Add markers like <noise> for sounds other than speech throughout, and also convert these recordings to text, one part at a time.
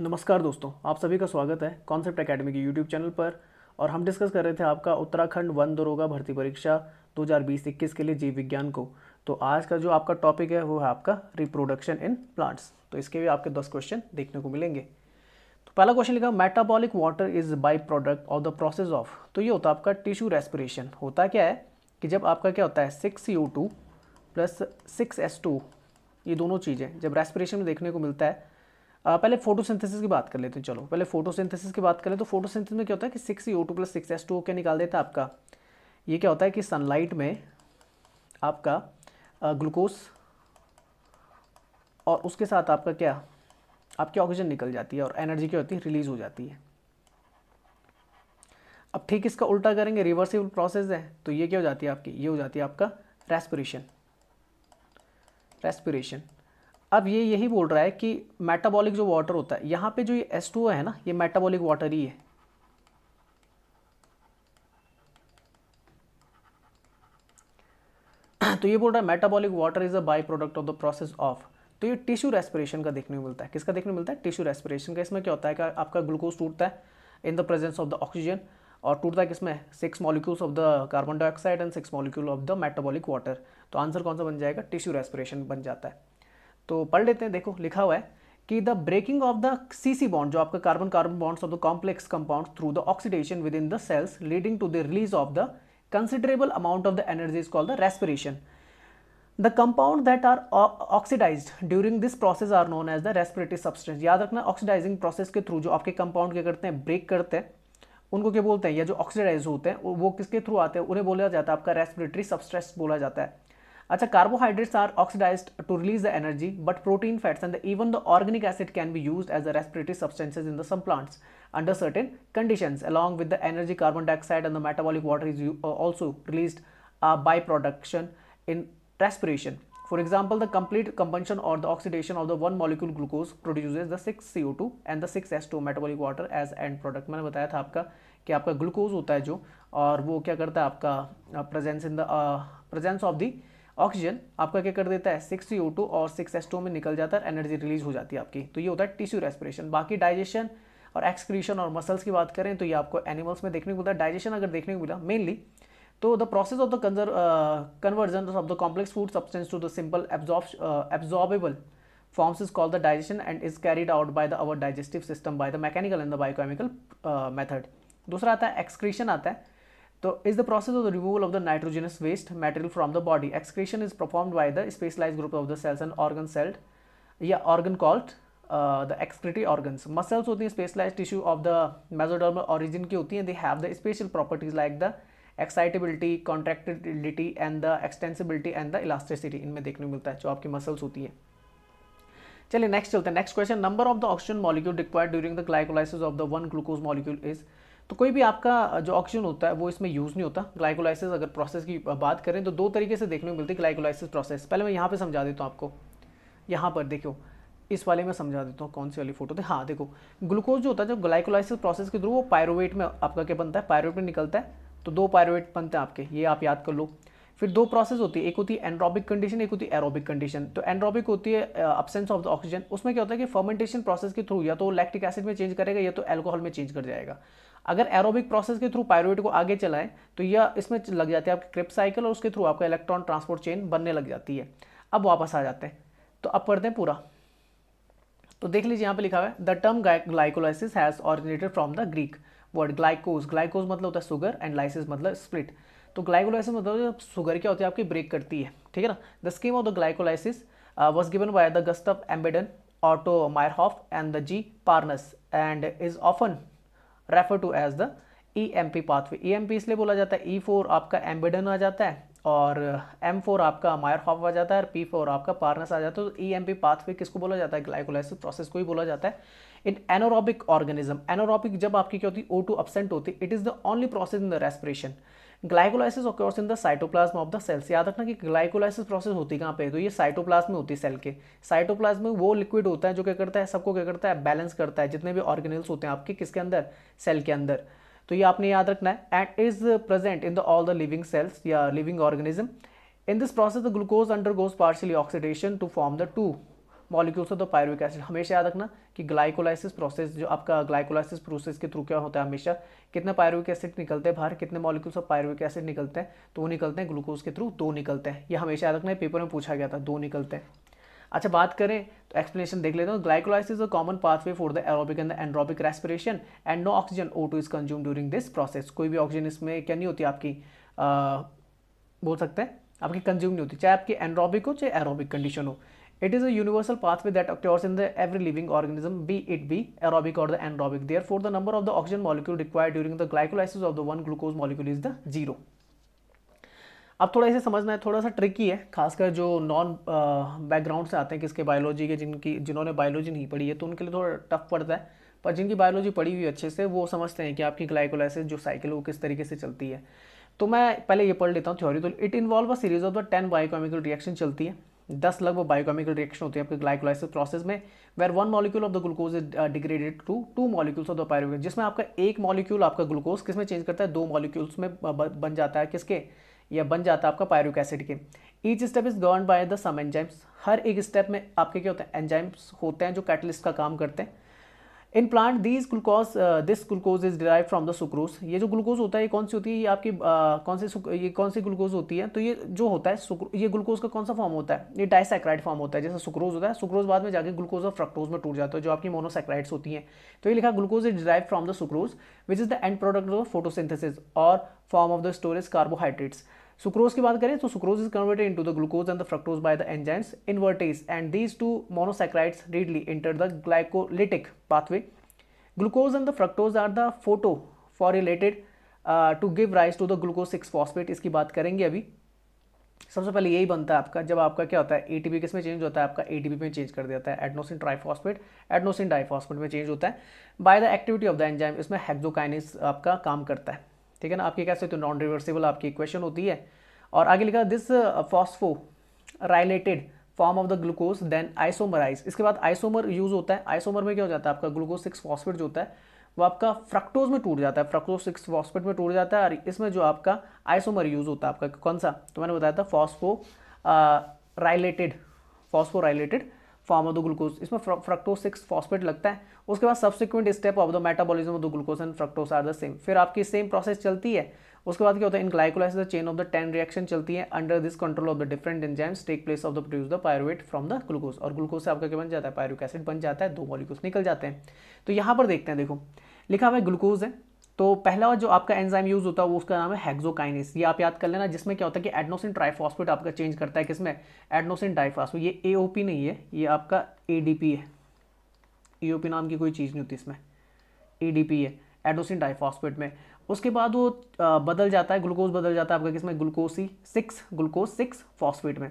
नमस्कार दोस्तों आप सभी का स्वागत है कॉन्सेप्ट एकेडमी के यूट्यूब चैनल पर और हम डिस्कस कर रहे थे आपका उत्तराखंड वन दरोगा भर्ती परीक्षा 2020-21 के लिए जीव विज्ञान को तो आज का जो आपका टॉपिक है वो है आपका रिप्रोडक्शन इन प्लांट्स तो इसके भी आपके दस क्वेश्चन देखने को मिलेंगे तो पहला क्वेश्चन लिखा metabolic water is by product of the process of तो ये होता है आपका टिश्यू रेस्पिरेशन होता क्या है कि जब आपका क्या होता है सिक्स सी प्लस सिक्स ये दोनों चीज़ें जब रेस्पिरेशन में देखने को मिलता है पहले फोटोसिंथेसिस की बात कर लेते हैं चलो पहले फोटोसिंथेसिस की बात करें तो फोटोसिंथेसिस में क्या होता है कि six E O two plus six S two क्या निकाल देता है आपका ये क्या होता है कि सनलाइट में आपका ग्लूकोज और उसके साथ आपका क्या आपकी ऑक्सीजन निकल जाती है और एनर्जी क्या होती है रिलीज हो जाती है अब ठीक इसका उल्टा करेंगे रिवर्सिबल प्रोसेस है तो ये क्या हो जाती है आपकी ये हो जाती है आपका रेस्पिरेशन रेस्पिरेशन अब ये यही बोल रहा है कि मेटाबॉलिक जो वाटर होता है यहाँ पे जो ये एस है ना ये मेटाबॉलिक वाटर ही है <clears throat> तो ये बोल रहा है metabolic water is a by product of the process of तो ये टिश्यू रेस्पिरेशन का देखने को मिलता है किसका देखने को मिलता है टिश्यू रेस्पिरेशन का इसमें क्या होता है कि आपका ग्लूकोज टूटता है in the presence of the oxygen और टूटता है किसमें six molecules of the carbon dioxide and six molecule of the metabolic water तो आंसर कौन सा बन जाएगा टिश्यू रेस्पिरेशन बन जाता है तो पढ़ लेते हैं देखो लिखा हुआ है कि the breaking of the C C bond जो आपका carbon carbon bonds of the complex compound through the oxidation within the cells leading to the release of the considerable amount of the energy is called the respiration the compound that are oxidize during this process are known as the respiratory substance याद रखना oxidising process के through जो आपके compound क्या करते हैं break करते हैं उनको क्या बोलते हैं या जो ऑक्सीडाइज होते हैं वो किसके थ्रू आते हैं उन्हें बोला जाता है आपका रेस्पिरेटरी सब्सट्रेस बोला जाता है अच्छा carbohydrates are oxidize to release the energy but protein fats and even the organic acid can be use as a respiratory substances in the some plants under certain condition along with the energy carbon dioxide and the metabolic water is also release by production in respiration for example the complete combustion और the oxidation of the one molecule glucose produce the six C O two and the six S two metabolic water as end product मैंने बताया था आपका कि आपका glucose होता है जो और वो क्या करता है आपका presence in the presence of the oxygen आपका क्या कर देता है सिक्स सी और सिक्स एस टू में निकल जाता है एनर्जी रिलीज हो जाती है आपकी तो ये होता है टिश्यू रेस्पिरेशन बाकी डाइजेशन और एक्सक्रीशन और मसल्स की बात करें तो ये आपको एनिमल्स में देखने को मिलता है डाइजेशन अगर देखने को मिला मेनली तो द प्रोसेस ऑफ द कंजर conversion of the complex food substance to the simple absorbable forms is call the digestion and is carried out by the our digestive system by the mechanical and the biochemical uh, uh, uh दूसरा आता है excretion आता है तो is the process of the removal of the nitrogenous waste material from the body excretion is performed by the specialize group of the cells and organ cell या organ called the excretory organs muscles होती हैं specialize tissue of the mesodermal origin की होती हैं they have the special properties like the excitability contractility and the extensibility and the elasticity इनमें देखने को मिलता है जो आपकी मसल्स होती हैं चलिए नेक्स्ट चलते हैं next question number of the oxygen molecule required during the glycolysis of the one glucose molecule is तो कोई भी आपका जो ऑक्सीजन होता है वो इसमें यूज़ नहीं होता ग्लाइकोलाइसिस अगर प्रोसेस की बात करें तो दो तरीके से देखने को मिलती है ग्लाइकोलाइसिस प्रोसेस पहले मैं यहाँ पर समझा देता हूँ आपको यहाँ पर देखो इस वाले में समझा देता हूँ कौन सी वाली फोटो थे हाँ देखो ग्लूकोज जो होता है जब ग्लाइकोलाइसिस प्रोसेस के थ्रू वो पायरोवेट में आपका क्या बनता है पायरोवेट में निकलता है तो दो पायरोवेट बनते हैं आपके ये आप याद कर लो फिर दो प्रोसेस होती है एक होती है एनरोबिक कंडीशन एक होती है एरोबिक कंडीशन तो एंड्रॉबिक होती है अब्सेंस ऑफ द ऑक्सीजन उसमें क्या होता है कि फर्मेंटेशन प्रोसेस के थ्रू या तो लैक्टिक एसिड में चेंज करेगा या तो एल्कोहल में चेंज कर जाएगा अगर एरोबिक प्रोसेस के थ्रू पायरोइड को आगे चलाएं तो यह इसमें लग जाती है आपकी क्रिप साइकिल और उसके थ्रू आपका इलेक्ट्रॉन ट्रांसपोर्ट चेन बनने लग जाती है अब वापस आ जाते हैं तो अब पढ़ते हैं पूरा तो देख लीजिए यहाँ पे लिखा हुआ है the term glycolysis has originated from the Greek word glycos glycos मतलब होता है सुगर एंड लाइसिस मतलब स्प्लिट तो ग्लाइकोलाइसिस मतलब शुगर क्या होती है आपकी ब्रेक करती है ठीक है ना the scheme of the glycolysis was given by the Gustav Embden Otto Meyerhof and the J Parnas and is often refer to as the E M P pathway E M P इसलिए बोला जाता है ई e four आपका एम्बेडन आ जाता है और M uh, four आपका मायर हॉफ आ जाता है और पी फोर आपका पार्नस आ जाता है तो ई एम पी पाथवे किसको बोला जाता है ग्लाइकोलाइसिस प्रोसेस को ही बोला जाता है इन एनोरॉबिक ऑर्गेनिज्म एनोरॉबिक जब आपकी क्या होती है ओ टू अपसेंट होती है it is the only process in the respiration glycolysis occurs in the cytoplasm of the cells याद रखना कि ग्लाइकोलाइसिस प्रोसेस होती कहाँ पे तो ये साइटोप्लाज्म में होती है सेल के साइटोप्लाज्म में वो लिक्विड होता है जो क्या करता है सबको क्या करता है बैलेंस करता है जितने भी ऑर्गेनल्स होते हैं आपके किसके अंदर सेल के अंदर तो ये आपने याद रखना है and is present in the all the living cells या living organism in this process the glucose undergoes partially oxidation to form the two molecules of तो पायरविक एसिड हमेशा याद रखना कि ग्लाइकोलाइसिस प्रोसेस जो आपका ग्लाइकोलाइसिस प्रोसेस के through क्या होता है हमेशा कितने पायरविक एसिड निकलते हैं बाहर कितने मॉलिक्यूल्स ऑफ पायरविक एसिड निकलते हैं तो निकलते हैं ग्लूकोज के थ्रू दो निकलते हैं ये हमेशा याद रखना है पेपर में पूछा गया था दो निकलते हैं अच्छा बात करें तो एक्सप्लेनेशन देख लेते हैं glycolysis is a common pathway for the aerobic and the anaerobic respiration and no oxygen O two is consume during this process कोई भी ऑक्सीजन इसमें क्या नहीं होती आपकी आ, बोल सकते हैं आपकी कंज्यूम नहीं होती चाहे आपकी एनरोबिक हो चाहे एरोबिक कंडीशन हो It is a universal pathway that occurs in the every living organism, be it be aerobic or the anaerobic. Therefore, the number of the oxygen molecule required during the glycolysis of the one glucose molecule is the zero. अब थोड़ा इसे समझना है थोड़ा सा tricky है खासकर जो नॉन बैकग्राउंड से आते हैं किसके बायोलॉजी के जिनकी जिन्होंने बायोलॉजी नहीं पढ़ी है तो उनके लिए थोड़ा टफ पड़ता है पर जिनकी बायोलॉजी पढ़ी हुई अच्छे से वो समझते हैं कि आपकी ग्लाइकोलाइसिस जो साइकिल वो किस तरीके से चलती है तो मैं पहले ये पढ़ लेता हूँ थ्योरी तो it involve a series of the ten biochemical reaction चलती है दस लगभग बायोकेमिकल रिएक्शन होती है आपके ग्लाइकोलाइसिस प्रोसेस में where one molecule of the glucose is degraded to two molecules of the pyro जिसमें आपका एक मॉलिक्यूल आपका ग्लूकोज किस में चेंज करता है दो मॉलिक्यूल्स में uh, बन जाता है किसके या बन जाता है आपका पायरुक एसिड के each step is govern by the some enzymes हर एक स्टेप में आपके क्या होते हैं एंजाइम्स होते हैं जो कैटलिस्ट का काम करते हैं in plant these glucose this glucose is derive from the sucrose ये जो ग्लूकोज होता है ये कौन सी होती है ये आपकी uh, कौन से ये कौन सी ग्लूकोज होती है तो ये जो होता है ये ग्लूकोज का कौन सा फॉर्म होता है ये डायसेक्राइड फॉर्म होता है जैसा सुक्रोज होता है सुक्रोज बाद में जाकर ग्लूकोज और फ्रक्टोज में टूट जाता है जो आपकी मोनोसैक्राइड्स होती हैं तो ये लिखा glucose is derive from the sucrose which is the end product of photosynthesis और form of the storage carbohydrates sucrose की बात करें तो sucrose is converted into the glucose and the fructose by the enzymes invertase and these two monosaccharides readily enter the glycolytic pathway glucose and the fructose are the photo related to give rise to the glucose six phosphate इसकी बात करेंगे अभी सबसे पहले यही बनता है आपका जब आपका क्या होता है ए टी किसमें चेंज होता है आपका ए में चेंज कर देता है एडनोसिन ट्राइफॉस्फेट एडनोसिन डाइफॉस्फेट में चेंज होता है by the activity of the enzyme इसमें हेक्जोकाइनिस आपका काम करता है ठीक है ना आपके कैसे तो नॉन रिवर्सिबल आपकी इक्वेशन होती है और आगे लिखा this phosphorylated form of the glucose then isomerise इसके बाद आइसोमर यूज होता है आइसोमर में क्या हो जाता है आपका ग्लूकोज सिक्स फॉस्फेट जो होता है वो आपका फ्रक्टोज में टूट जाता है फ्रक्टोज सिक्स फॉस्फेट में टूट जाता है और इसमें जो आपका आइसोमर यूज होता है आपका कौन सा तो मैंने बताया था फॉस्फो राइलेटेड राइलेटेड फॉर्म ऑफ द ग्लूकोज इसमें फ्रक्टोज सिक्स फॉस्फेट लगता है उसके बाद subsequent step of the metabolism of the glucose and fructose are the same फिर आपकी सेम प्रोसेस चलती है उसके बाद क्या होता है in glycolysis the chain of the ten reaction चलती है under this control of the different enzymes take place of the produce the pyruvate from the glucose और ग्लूकोज से आपका क्या बन जाता है पायरुक एसिड बन जाता है दो मॉलिक्यूल्स निकल जाते हैं तो यहाँ पर देखते हैं देखो लिखा हुआ है ग्लूकोज है तो पहला जो आपका एंजाइम यूज़ होता है वो उसका नाम है हेक्सोकाइनेस ये आप याद कर लेना जिसमें क्या होता है कि एडनोसिन ट्राइफॉस्फेट आपका चेंज करता है किसमें एडनोसिन डाइफॉस्फेट ये एओपी नहीं है ये आपका एडीपी है एओपी नाम की कोई चीज़ नहीं होती इसमें एडीपी है एडोसिन डाइफॉस्फेट में उसके बाद वो बदल जाता है ग्लूकोज बदल जाता है आपका किसमें glucose six glucose six phosphate में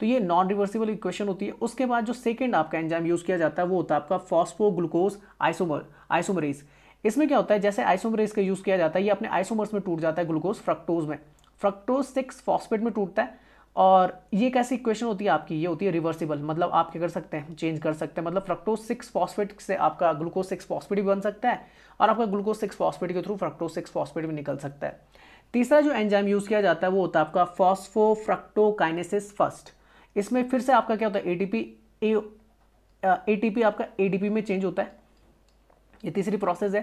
तो ये नॉन रिवर्सिबल इक्वेशन होती है उसके बाद जो सेकेंड आपका एंजाइम यूज़ किया जाता है वो होता है आपका फॉस्फो ग्लूकोज आइसोमर आइसोमरेज इसमें क्या होता है जैसे आइसोमरेज का यूज़ किया जाता है ये अपने आइसोमर्स में टूट जाता है ग्लूकोज फ्रक्टोज में फ्रक्टोज सिक्स फॉस्फेट में टूटता है और ये कैसी इक्वेशन होती है आपकी ये होती है रिवर्सिबल मतलब आप क्या कर सकते हैं चेंज कर सकते हैं मतलब फ्रक्टोज सिक्स फॉस्फेट से आपका ग्लूकोज सिक्स फॉस्फेट भी बन सकता है और आपका ग्लूकोज सिक्स फॉस्फेट के थ्रू फ्रक्टोज सिक्स फॉस्फेट भी निकल सकता है तीसरा जो एंजाइम यूज़ किया जाता है वो होता है आपका फॉस्फो फ्रक्टोकाइनेसिस फर्स्ट इसमें फिर से आपका क्या होता है ए एटीपी आपका ए में चेंज होता है ये तीसरी प्रोसेस है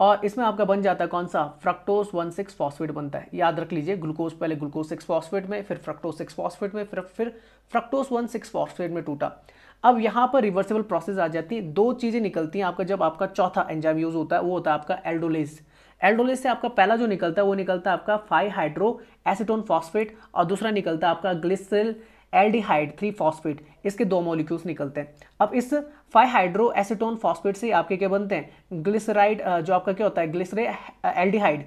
और इसमें आपका बन जाता है कौन सा फ्रक्टोस वन सिक्स फॉस्फेट बनता है याद रख लीजिए ग्लूकोज पहले ग्लूकोज सिक्स फॉस्फेट में फिर फ्रक्टोस सिक्स फॉस्फेट में फिर फिर फ्रक्टोस वन सिक्स फॉस्फेट में टूटा अब यहाँ पर रिवर्सिबल प्रोसेस आ जाती है दो चीज़ें निकलती हैं आपका जब आपका चौथा एंजाम यूज होता है वो होता है आपका एल्डोलेज एल्डोलेज से आपका पहला जो निकलता है वो निकलता है आपका फाइव हाइड्रो एसिटोन फॉस्फेट और दूसरा निकलता है आपका ग्लिसल एल्डिहाइड थ्री फॉस्फेट इसके दो मॉलिक्यूल्स निकलते हैं अब इस फाइव हाइड्रो एसिटोन फॉस्फेट से आपके क्या बनते हैं ग्लिसराइड जो आपका क्या होता है ग्लिसरे एल्डिहाइड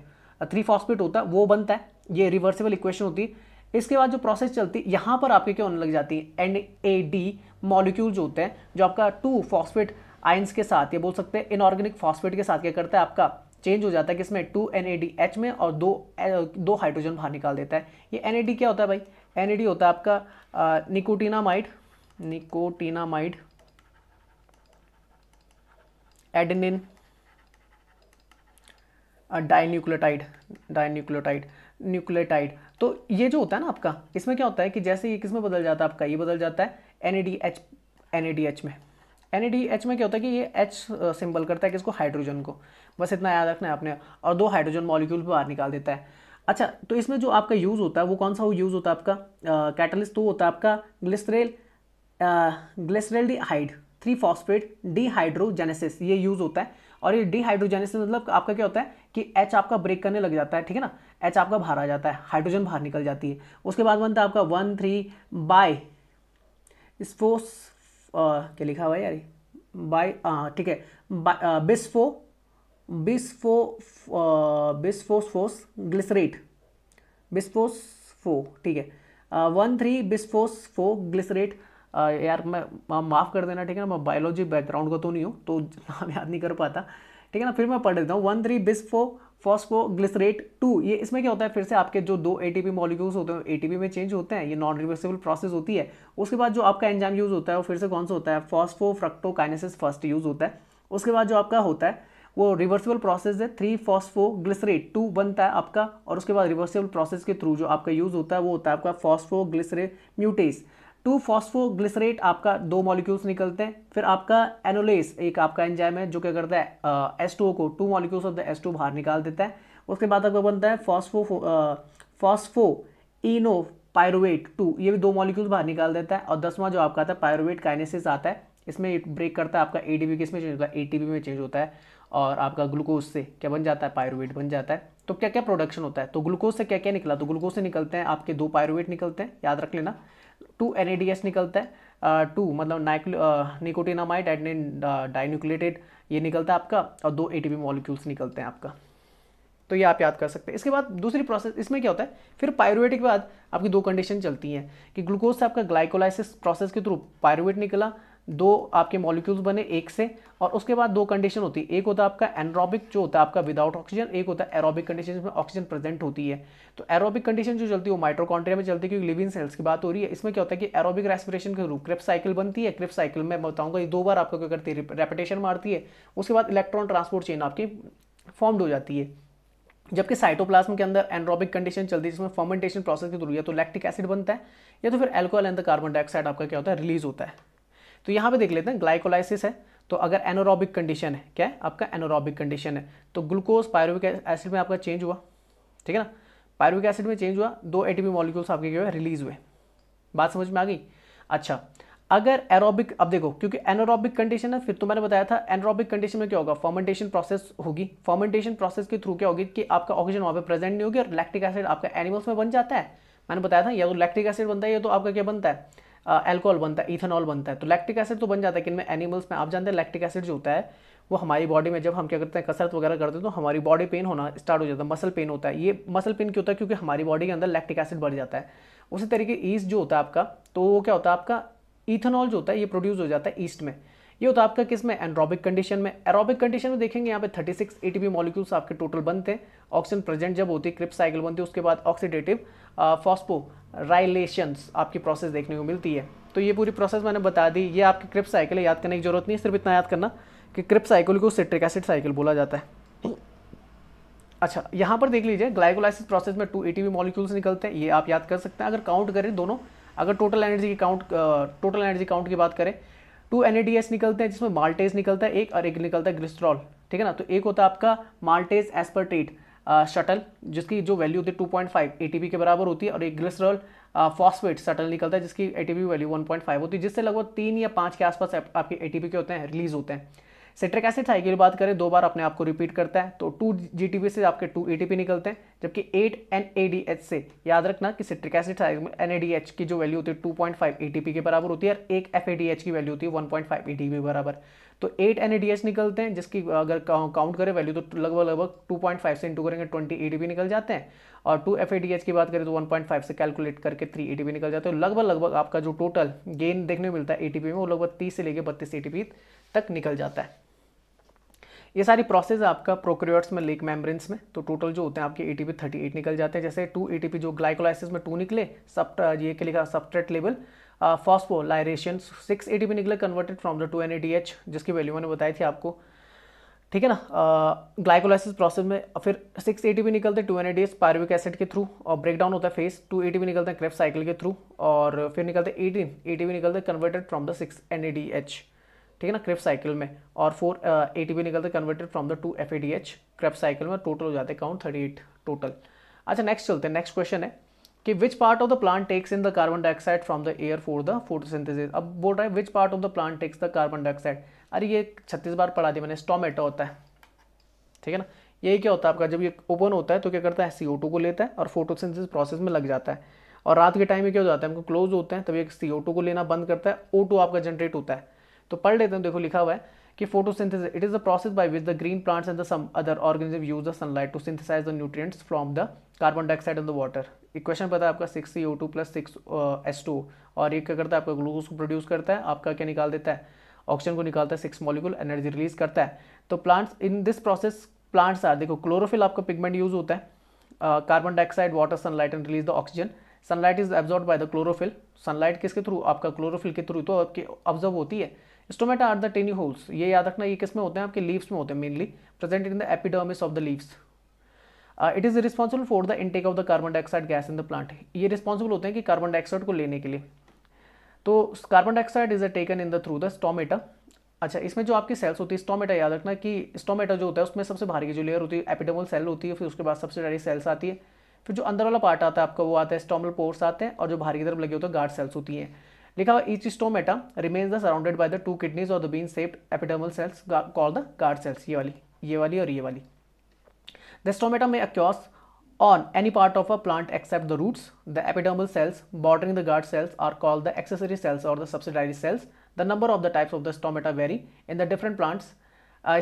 थ्री फॉस्फेट होता है वो बनता है ये रिवर्सिबल इक्वेशन होती है इसके बाद जो प्रोसेस चलती है यहाँ पर आपके क्या होने लग जाती है एन ए डी मॉलिक्यूल जो होते हैं जो आपका टू फॉस्फेट आइंस के साथ ये बोल सकते हैं इनऑर्गेनिक फॉस्फेट के साथ क्या करता है आपका चेंज हो जाता है किसमें two N A D H में और दो दो हाइड्रोजन बाहर निकाल देता है ये एन ए डी क्या होता है भाई एन होता है आपका nicotinamide nicotinamide adenine dinucleotide dinucleotide nucleotide तो ये जो होता है ना आपका इसमें क्या होता है कि जैसे ये किसमें बदल जाता है आपका ये बदल जाता है एन NADH में NADH में क्या होता है कि ये एच सिंबल करता है किसको हाइड्रोजन को बस इतना याद रखना है आपने और दो हाइड्रोजन मॉलिक्यूल बाहर निकाल देता है अच्छा तो इसमें जो आपका यूज़ होता है वो कौन सा यूज़ होता है आपका कैटलिस्ट तो होता है आपका glyceral glyceraldehyde three phosphate dehydrogenase ये यूज़ होता है और ये डीहाइड्रोजेनेसिस मतलब आपका क्या होता है कि एच आपका ब्रेक करने लग जाता है ठीक है ना एच आपका बाहर आ जाता है हाइड्रोजन बाहर निकल जाती है उसके बाद बनता है आपका वन थ्री बाय स्पोस क्या लिखा हुआ है यार बाय ठीक है बिस्फो बिस्फो बिस्फोसफोस ग्लिसरेट बिस्फोसफो ठीक है वन थ्री बिस्फोसफो ग्लिसरेट यार मैं माफ़ कर देना ठीक है ना मैं बायोलॉजी बैकग्राउंड का तो नहीं हूँ तो <laughs> नाम याद नहीं कर पाता ठीक है ना फिर मैं पढ़ देता हूँ one three bisphosphoglycerate two ये इसमें क्या होता है फिर से आपके जो दो ए टी मॉलिक्यूल्स होते हैं ए टी में चेंज होते हैं ये नॉन रिवर्सिबल प्रोसेस होती है उसके बाद जो आपका एंजाम यूज़ होता है वो फिर से कौन सा होता है फॉस्फो फ्रक्टोकाइनेसिस फर्स्ट यूज़ होता है उसके बाद जो आपका होता है वो रिवर्सिबल प्रोसेस है थ्री फॉस्फोग्लिसरेट टू बनता है आपका और उसके बाद रिवर्सिबल प्रोसेस के थ्रू जो आपका यूज़ होता है वो होता है आपका ग्लिसरेट म्यूटेस टू फॉस्फोग्लिसरेट आपका दो मॉलिक्यूल्स निकलते हैं फिर आपका एनोलेस एक आपका एंजाइम है जो क्या करता है एस को two molecules of the S बाहर निकाल देता है उसके बाद आपका बनता है phospho phosphoenolpyruvate two ये भी दो मॉलिक्यूल्स बाहर निकाल देता है और दसवां जो आपका आता है पायरोवेट काइनेसिस आता है इसमें ब्रेक करता है आपका ए डी बी किसमें चेंज होता है ए में चेंज होता है और आपका ग्लूकोज से क्या बन जाता है पायरोवेट बन जाता है तो क्या क्या प्रोडक्शन होता है तो ग्लूकोज से क्या क्या निकला तो ग्लूकोज से निकलते हैं आपके दो पायरोवेट निकलते हैं याद रख लेना टू एन निकलता है टू मतलब नाइक्लो निकोटिनामाइड एंड डाइन्यूक्लेटेड ये निकलता है आपका और दो ए मॉलिक्यूल्स निकलते हैं आपका तो ये आप याद कर सकते हैं इसके बाद दूसरी प्रोसेस इसमें क्या होता है फिर पायरोवेट के बाद आपकी दो कंडीशन चलती हैं कि ग्लूकोज से आपका ग्लाइकोलाइसिस प्रोसेस के थ्रू पायरोवेट निकला दो आपके मॉलिक्यूल्स बने एक से और उसके बाद दो कंडीशन होती है एक होता है आपका एनरोबिक जो होता है आपका विदाउट ऑक्सीजन एक होता है एरोबिक कंडीशन में ऑक्सीजन प्रेजेंट होती है तो एरोबिक कंडीशन जो चलती है वो माइट्रोकॉन्ट्रिया में चलती है क्योंकि लिविंग सेल्स की बात हो रही है इसमें क्या होता है कि एरोबिक रेस्पिरेशन के रूप क्रिप साइकिल बनती है क्रिप साइकिल में बताऊंगा ये दो बार आपको क्या करती है रेपिटेशन मारती है उसके बाद इलेक्ट्रॉन ट्रांसपोर्ट चेन आपकी फॉर्म्ड हो जाती है जबकि साइटोप्लाज्म के अंदर एनरोबिक कंडीशन चलती है जिसमें फर्मेंटेशन प्रोसेस के थ्रू या तो लैक्टिक एसिड बनता है या तो फिर alcohol and the carbon dioxide आपका क्या होता है रिलीज होता है तो यहाँ पे देख लेते हैं ग्लाइकोलाइसिस है तो अगर एनोरॉबिक कंडीशन है क्या है आपका एनोरॉबिक कंडीशन है तो ग्लूकोज पायरुविक एसिड में आपका चेंज हुआ ठीक है ना पायरुविक एसिड में चेंज हुआ दो एटीपी मॉलिक्यूल्स आपके क्या हुए रिलीज हुए बात समझ में आ गई अच्छा अगर एरोबिक अब देखो क्योंकि एनोरॉबिक कंडीशन है फिर तो मैंने बताया था एनोरॉबिक कंडीशन में क्या होगा फॉर्मेंटेशन प्रोसेस होगी फॉर्मेंटेशन प्रोसेस के थ्रू क्या होगी कि आपका ऑक्सीजन वहाँ पर प्रेजेंट नहीं होगी और लैक्टिक एसिड आपका एनिमल्स में बन जाता है मैंने बताया था या तो लैक्टिक एसिड बनता है या तो आपका क्या बनता है एल्कोहल बनता है इथेनॉल बनता है तो लैक्टिक एसिड तो बन जाता है कि में एनिमल्स में आप जानते हैं लैक्टिक एसिड जो होता है वो हमारी बॉडी में जब हम क्या करते हैं कसरत वगैरह करते हैं तो हमारी बॉडी पेन होना स्टार्ट हो जाता है मसल पेन होता है ये मसल पेन क्यों होता है क्योंकि हमारी बॉडी के अंदर लैक्टिक एसिड बढ़ जाता है उसी तरीके ईस्ट जो होता है आपका तो वो क्या होता है आपका इथेनॉल जो होता है ये प्रोड्यूस हो जाता है ईस्ट में ये होता है आपका किस में एंड्रोबिक कंडीशन में एरोबिक कंडीशन में देखेंगे यहाँ पे 36 सिक्स मॉलिक्यूल्स आपके टोटल बनते हैं ऑक्सीजन प्रेजेंट जब होती है क्रिप साइकिल बनती है उसके बाद ऑक्सीडेटिव फॉस्पो राइलेशंस आपकी प्रोसेस देखने को मिलती है तो ये पूरी प्रोसेस मैंने बता दी ये आपकी क्रिप साइकिल याद करने की जरूरत नहीं है सिर्फ इतना याद करना कि क्रिप साइकिल को सिट्रिक एसिड साइकिल बोला जाता है अच्छा यहाँ पर देख लीजिए ग्लाइकोलाइसिस प्रोसेस में टू ए मॉलिक्यूल्स निकलते हैं ये आप याद कर सकते हैं अगर काउंट करें दोनों अगर टोटल एनर्जी की काउंट टोटल एनर्जी काउंट की बात करें टू एन निकलते हैं जिसमें माल्टेज निकलता है एक और एक निकलता है ग्लिस्ट्रॉल ठीक है ना तो एक होता है आपका माल्टेज एस्पर्टेट शटल जिसकी जो वैल्यू होती है टू पॉइंट फाइव ए के बराबर होती है और एक ग्लिस्ट्रॉल फॉस्फेट शटल निकलता है जिसकी A value one point five होती है जिससे लगभग तीन या पाँच के आसपास आपके ए के होते हैं रिलीज होते हैं सिट्रिक एसिड साइकिल की बात करें दो बार अपने आप को रिपीट करता है तो टू जी से आपके टू ए निकलते हैं जबकि एट एन से याद रखना कि सिट्रिक एसिड साइकिल में एन की जो वैल्यू होती है टू पॉइंट फाइव के बराबर होती है और एक एफ की वैल्यू होती है वन पॉइंट फाइव के बराबर तो एट एन निकलते हैं जिसकी अगर काउंट करें वैल्यू तो लगभग लगभग टू पॉइंट फाइव से इंटू करेंगे ट्वेंटी ए निकल जाते हैं और टू एफ की बात करें तो वन पॉइंट फाइव से कैलकुलेट करके थ्री ए निकल जाते हैं लगभग लगभग आपका जो टोटल गेन देखने को मिलता है ए में वो लगभग तीस से लेकर बत्तीस ए तक निकल जाता है ये सारी प्रोसेस आपका प्रोक्रियोट्स में लेक मेम्ब्रेन्स में तो टोटल जो होते हैं आपके एटीपी 38 निकल जाते हैं जैसे टू एटीपी जो ग्लाइकोलाइसिस में टू निकले सब ये के लिखा substrate level phosphorylation six ATP निकले converted from the two N जिसकी वैल्यू मैंने बताई थी आपको ठीक है ना ग्लाइकोलाइसिस प्रोसेस में फिर सिक्स एटीपी निकलते हैं two N ADS pyruvic acid के थ्रू और ब्रेकडाउन होता है फेस टू एटीपी निकलते हैं क्रेप साइकिल के थ्रू और फिर निकलते हैं एटीन टीपी निकलते converted from the six N ठीक है ना क्रिप साइकिल में और फोर ए टी बी निकलते converted from the two F A D H Krebs cycle में टोटल हो जाते काउंट थर्टी एट टोटल अच्छा नेक्स्ट चलते हैं नेक्स्ट क्वेश्चन है कि which part of the plant takes in the carbon dioxide from the air for the photosynthesis अब बोल रहा है विच part of the plant takes the carbon dioxide अरे ये छत्तीस बार पढ़ा दिया मैंने स्टोमेटो होता है ठीक है ना यही क्या होता है आपका जब ये ओपन होता है तो क्या करता है सी को लेता है और फोटोसिंथेसिस प्रोसेस में लग जाता है और रात के टाइम में क्या हो जाता है हमको क्लोज होते हैं तभी एक सी को लेना बंद करता है ओ आपका जनरेट होता है तो पढ़ लेते हैं देखो लिखा हुआ है कि photosynthesis it is the process by which the green plants and the some other organism use the sunlight to synthesize the nutrients from the carbon dioxide in the water equation पता है आपका six C O two plus six S two और ये क्या करता है आपका glucose को प्रोड्यूस करता है आपका क्या निकाल देता है ऑक्सीजन को निकालता है सिक्स मॉलिक्यूल एनर्जी रिलीज करता है तो plants in this process plants are देखो क्लोरोफिल आपका पिगमेंट यूज होता है carbon dioxide water sunlight and release the oxygen sunlight is absorb by the chlorophyll sunlight किसके थ्रू आपका क्लोरोफिल के थ्रू तो आपकी ऑब्जर्व होती है stomata are the tiny holes ये याद रखना ये किस में होते हैं आपके लीव्स में होते हैं mainly present in the epidermis of the leaves it is responsible for the intake of the carbon dioxide gas in the plant ये रिस्पॉन्सिबल होते हैं कि कार्बन डाइऑक्साइड को लेने के लिए तो carbon dioxide is a taken in the through the stomata अच्छा इसमें जो आपकी सेल्स होती है स्टोमेटा याद रखना कि स्टोमेटा जो होता है उसमें सबसे भारी की जो लेयर होती है एपिडमल सेल होती है फिर उसके बाद सबसे डायरी सेल्स आती है फिर जो अंदर वाला पार्ट आता है आपका वो आता है स्टोमल पोर्स आते हैं और जो भारी की तरफ लगे होते हैं गार्ड सेल्स होती हैं लिखा हुआ each stomata remains the surrounded by the two kidneys और the bean shaped epidermal cells call the guard cells ये वाली ये वाली और ये वाली द स्टोमेटा में occurs on any part of a plant except the roots the epidermal cells bordering the guard cells are called the accessory cells और the subsidiary cells the number of the types of the stomata vary in the different plants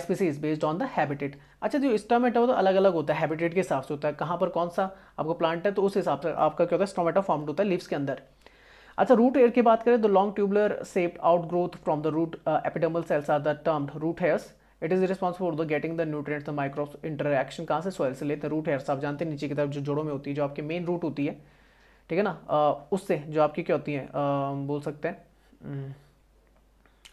species based on the habitat अच्छा जो stomata होता है अलग अलग होता है habitat के हिसाब से होता है कहाँ पर कौन सा आपको प्लांट है तो उस हिसाब से आपका क्या होता है स्टोमेटा फॉर्म होता है लिप्स के अंदर अच्छा रूट हेयर की बात करें तो long tubular shaped outgrowth from the root epidermal cells are the termed root hairs it is responsible for the getting the nutrients the micro interaction कहाँ से सोयल से लेते हैं रूट हेयर्स आप जानते हैं नीचे की तरफ जो जोड़ों में होती है जो आपकी मेन रूट होती है ठीक है ना uh, उससे जो आपकी क्या होती है uh, बोल सकते हैं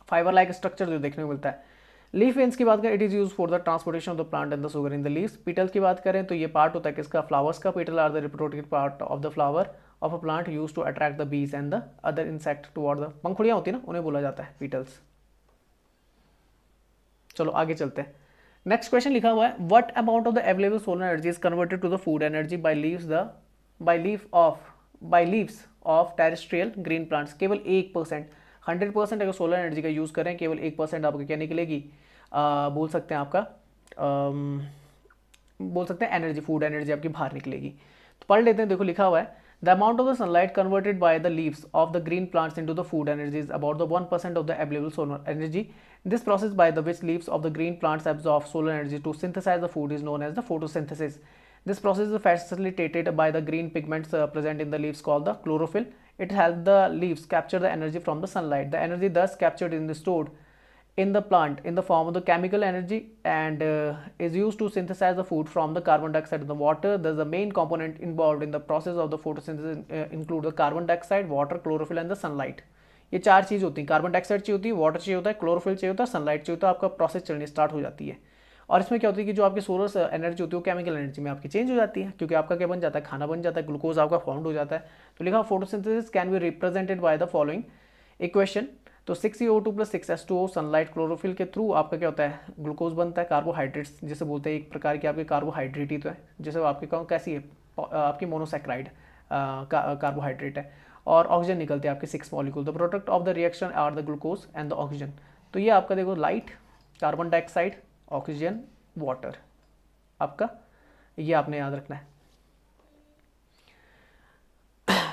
फाइबर लाइक स्ट्रक्चर जो देखने को मिलता है लीफ वेंस की बात करें it is use for the transportation of the plant and the sugar in the leaves petal की बात करें तो ये पार्ट होता है किसका फ्लावर्स का petal are the reproductive part of the flower of a plant use to attract the bees and the other insect toward the पंखुड़ियाँ होती है ना उन्हें बोला जाता है पीटल्स चलो आगे चलते हैं नेक्स्ट क्वेश्चन लिखा हुआ है what amount of the available solar energy is converted to the food energy by leaves the by leave of by leaves of terrestrial green plants केवल एक परसेंट हंड्रेड परसेंट अगर सोलर एनर्जी का use करें केवल एक percent आपको क्या निकलेगी आ, बोल सकते हैं आपका आ, बोल सकते हैं एनर्जी फूड एनर्जी आपकी बाहर निकलेगी तो पढ़ लेते हैं देखो लिखा हुआ है The amount of the sunlight converted by the leaves of the green plants into the food energy is about the 1% of the available solar energy. This process by the which leaves of the green plants absorb solar energy to synthesize the food is known as the photosynthesis. This process is facilitated by the green pigments uh, present in the leaves called the chlorophyll. It helps the leaves capture the energy from the sunlight. The energy thus captured is stored in the plant in the form of the chemical energy and uh, is used to synthesize the food from the carbon dioxide in the water. Thus, the main component involved in the process of the photosynthesis uh, include the carbon dioxide, water, chlorophyll and the sunlight. ये चार चीज़ होती हैं carbon dioxide चाहिए होती है water चाहिए होता है क्लोरोफिल चाहिए होता है सनलाइट चाहिए होता है आपका प्रोसेस चलनी स्टार्ट हो जाती है और इसमें क्या होती है कि जो आपकी सोलर एनर्जी होती है वो केमिकल एनर्जी में आपकी चेंज हो जाती है क्योंकि आपका क्या बन जाता है खाना बन जाता है ग्लूकोज आपका फॉर्म्ड हो जाता है तो लिखा photosynthesis can be represented by the following equation तो six E O two plus six S two O sunlight chlorophyll के थ्रू आपका क्या होता है ग्लूकोज बनता है कार्बोहाइड्रेट्स जैसे बोलते हैं एक प्रकार की आपकी कार्बोहाइड्रेट ही तो है जैसे आपके कहूँ कैसी है आपकी मोनोसेक्राइड कार्बोहाइड्रेट है और ऑक्सीजन निकलते हैं आपके six molecule the product of the reaction are the glucose and the oxygen तो ये आपका देखो light carbon dioxide oxygen water आपका ये आपने याद रखना है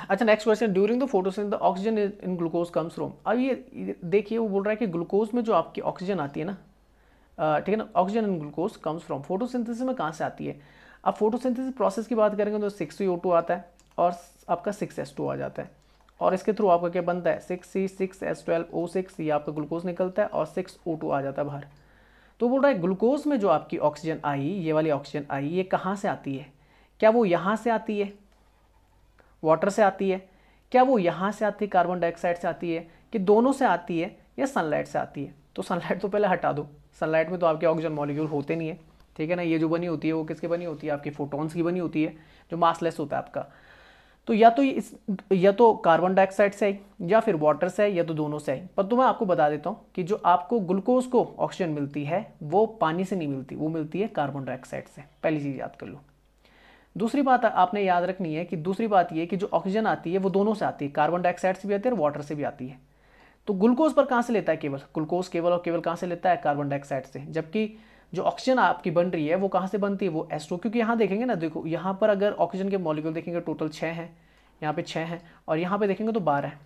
अच्छा next question during the photosynth the oxygen in glucose comes from अब ये देखिए वो बोल रहा है कि ग्लूकोज में जो आपकी ऑक्सीजन आती है ना ठीक है ना oxygen in glucose comes from photosynthesis में कहाँ से आती है अब फोटोसिंथेसिस प्रोसेस की बात करेंगे तो सिक्स सी ओ टू आता है और आपका सिक्स एस टू आ जाता है और इसके थ्रू आपका क्या बनता है six C six S twelve O six ये आपका ग्लूकोज निकलता है और सिक्स ओ टू आ जाता है बाहर तो बोल रहा है ग्लूकोज में जो आपकी ऑक्सीजन आई ये वाली ऑक्सीजन आई ये कहाँ से आती है क्या वो यहाँ से आती है वाटर से आती है क्या वो यहाँ से आती है कार्बन डाइऑक्साइड से आती है कि दोनों से आती है या सनलाइट से आती है तो सनलाइट तो पहले हटा दो सनलाइट में तो आपके ऑक्सीजन मॉलिक्यूल होते नहीं है ठीक है ना ये जो बनी होती है वो किसकी बनी होती है आपकी फोटोन्स की बनी होती है जो मासलेस होता है आपका तो या तो इस या तो कार्बन डाइऑक्साइड से आई या फिर वाटर से आई या तो दोनों से आई पर तो मैं आपको बता देता हूँ कि जो आपको ग्लूकोज को ऑक्सीजन मिलती है वो पानी से नहीं मिलती वो मिलती है कार्बन डाइऑक्साइड से पहली चीज़ याद कर लो दूसरी बात आपने याद रखनी है कि दूसरी बात ये कि जो ऑक्सीजन आती है वो दोनों से आती है कार्बन डाइऑक्साइड से भी आती है और वाटर से भी आती है तो ग्लूकोज पर कहाँ से लेता है केवल ग्लूकोज केवल और केवल कहाँ से लेता है कार्बन डाइऑक्साइड से जबकि जो ऑक्सीजन आपकी बन रही है वो कहाँ से बनती है वो एस्ट्रो क्योंकि यहाँ देखेंगे ना देखो यहाँ पर अगर ऑक्सीजन के मॉलिक्यूल देखेंगे टोटल छः हैं यहाँ पे छः हैं और यहाँ पे देखेंगे तो बारह है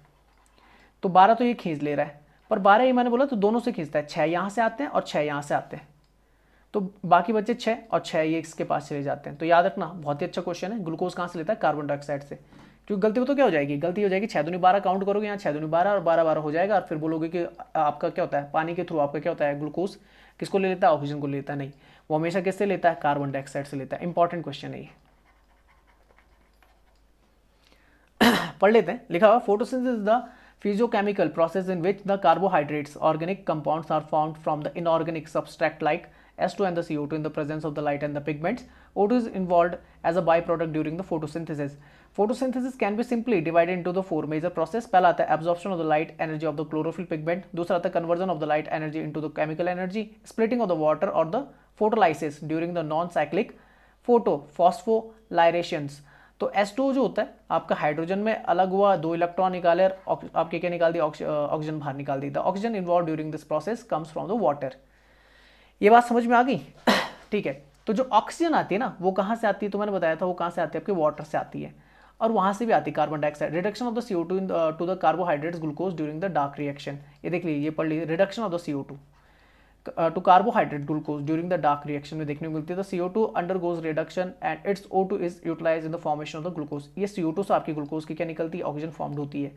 तो बारह तो ये खींच ले रहा है पर बारह ये मैंने बोला तो दोनों से खींचता है छः यहाँ से आते हैं और छः यहाँ से आते हैं तो बाकी बच्चे छः और छः ये इसके पास चले जाते हैं तो याद रखना बहुत ही अच्छा क्वेश्चन है ग्लूकोज कहाँ से लेता है कार्बन डाइऑक्साइड से क्योंकि गलती हो तो क्या हो जाएगी गलती हो जाएगी छः दुनी बारह काउंट करोगे यहाँ छः दुनी बारह और बारह बारह हो जाएगा और फिर बोलोगे कि आपका क्या होता है पानी के थ्रू आपका क्या होता है ग्लूकोज किसको ले लेता है ऑक्सीजन को लेता है नहीं वो हमेशा किससे लेता है कार्बन डाइऑक्साइड से लेता है इंपॉर्टेंट क्वेश्चन है ये <clears throat> पढ़ लेते हैं लिखा हुआ photosynthesis the physiochemical process in which the carbohydrates organic compounds are formed from the inorganic like like S2 and the CO2 in the presence of the light and the pigments. O2 is involved as a byproduct during the photosynthesis. Photosynthesis can be simply divided into the four major process. पहला आता है absorption of the light energy of the chlorophyll pigment. दूसरा आता है conversion of the light energy into the chemical energy. Splitting of the water or the photolysis during the non-cyclic photo phospholyrations. तो S2 जो होता है आपका hydrogen में अलग हुआ दो इलेक्ट्रॉन निकाले आपके क्या निकाल दिया ऑक्सीजन बाहर निकाल दिया oxygen involve during this process comes from the water ये बात समझ में आ गई ठीक है तो जो ऑक्सीजन आती है ना वो कहाँ से आती है तो मैंने बताया था वो कहाँ से आती है आपके वाटर से आती है और वहाँ से भी आती है carbon dioxide reduction of the C O two into the carbohydrates glucose during the dark reaction ये देख लीजिए ये पढ़ लीजिए reduction of the C O two to carbohydrate glucose during the dark reaction में देखने को मिलती है तो C O two undergoes reduction and its O two is utilize in the formation of the glucose ये C O to से आपकी glucose की क्या निकलती है ऑक्सीजन फॉर्म्ड होती है